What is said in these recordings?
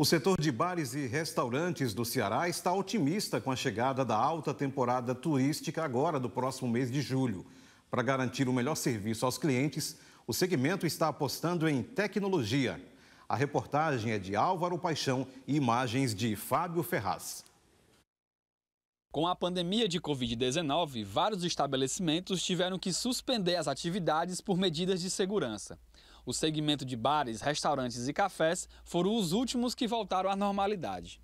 O setor de bares e restaurantes do Ceará está otimista com a chegada da alta temporada turística agora do próximo mês de julho. Para garantir o melhor serviço aos clientes, o segmento está apostando em tecnologia. A reportagem é de Álvaro Paixão e imagens de Fábio Ferraz. Com a pandemia de Covid-19, vários estabelecimentos tiveram que suspender as atividades por medidas de segurança. O segmento de bares, restaurantes e cafés foram os últimos que voltaram à normalidade.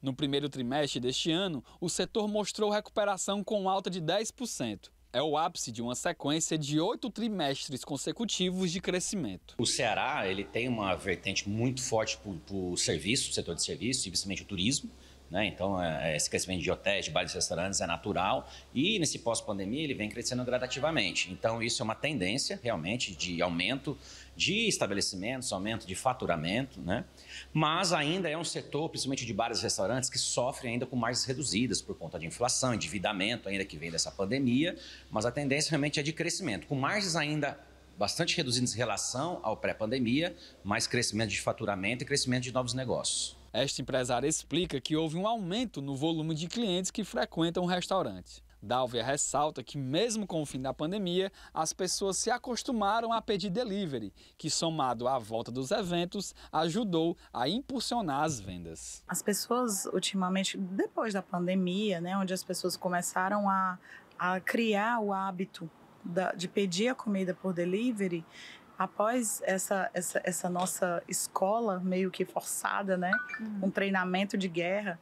No primeiro trimestre deste ano, o setor mostrou recuperação com alta de 10%. É o ápice de uma sequência de oito trimestres consecutivos de crescimento. O Ceará ele tem uma vertente muito forte para o serviço, o setor de serviço, e principalmente o turismo. Né? Então, é, é, esse crescimento de hotéis, de bares e restaurantes é natural e nesse pós-pandemia ele vem crescendo gradativamente. Então, isso é uma tendência realmente de aumento de estabelecimentos, aumento de faturamento, né? mas ainda é um setor, principalmente de bares e restaurantes, que sofre ainda com margens reduzidas por conta de inflação, endividamento ainda que vem dessa pandemia, mas a tendência realmente é de crescimento, com margens ainda bastante reduzidas em relação ao pré-pandemia, mas crescimento de faturamento e crescimento de novos negócios. Esta empresária explica que houve um aumento no volume de clientes que frequentam o restaurante. Dálvia ressalta que, mesmo com o fim da pandemia, as pessoas se acostumaram a pedir delivery, que, somado à volta dos eventos, ajudou a impulsionar as vendas. As pessoas, ultimamente, depois da pandemia, né, onde as pessoas começaram a, a criar o hábito da, de pedir a comida por delivery, após essa, essa, essa nossa escola meio que forçada, né? Uhum. Um treinamento de guerra,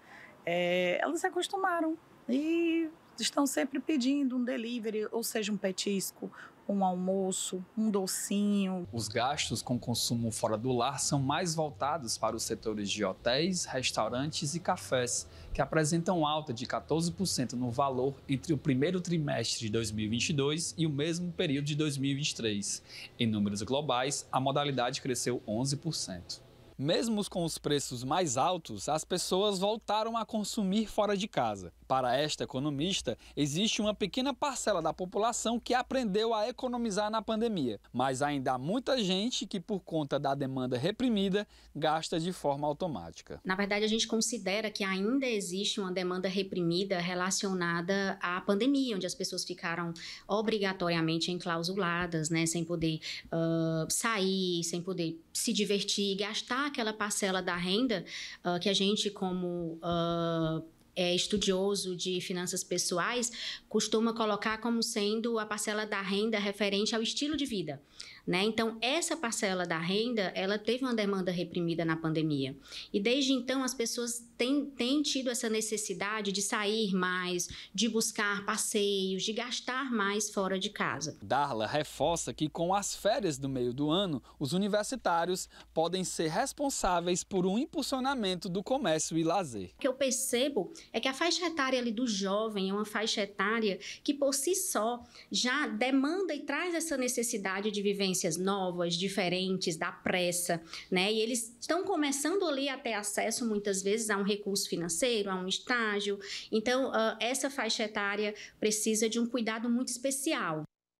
é, elas se acostumaram. E estão sempre pedindo um delivery, ou seja, um petisco, um almoço, um docinho. Os gastos com consumo fora do lar são mais voltados para os setores de hotéis, restaurantes e cafés, que apresentam alta de 14% no valor entre o primeiro trimestre de 2022 e o mesmo período de 2023. Em números globais, a modalidade cresceu 11%. Mesmo com os preços mais altos, as pessoas voltaram a consumir fora de casa. Para esta economista, existe uma pequena parcela da população que aprendeu a economizar na pandemia, mas ainda há muita gente que, por conta da demanda reprimida, gasta de forma automática. Na verdade, a gente considera que ainda existe uma demanda reprimida relacionada à pandemia, onde as pessoas ficaram obrigatoriamente enclausuladas, né, sem poder uh, sair, sem poder se divertir, gastar aquela parcela da renda uh, que a gente, como uh, é, estudioso de finanças pessoais, costuma colocar como sendo a parcela da renda referente ao estilo de vida. Né? Então, essa parcela da renda, ela teve uma demanda reprimida na pandemia. E desde então, as pessoas têm, têm tido essa necessidade de sair mais, de buscar passeios, de gastar mais fora de casa. Darla reforça que com as férias do meio do ano, os universitários podem ser responsáveis por um impulsionamento do comércio e lazer. O que eu percebo é que a faixa etária ali do jovem é uma faixa etária que por si só já demanda e traz essa necessidade de vivência experiências novas, diferentes, da pressa, né? E eles estão começando ali a ter acesso muitas vezes a um recurso financeiro, a um estágio. Então, uh, essa faixa etária precisa de um cuidado muito especial.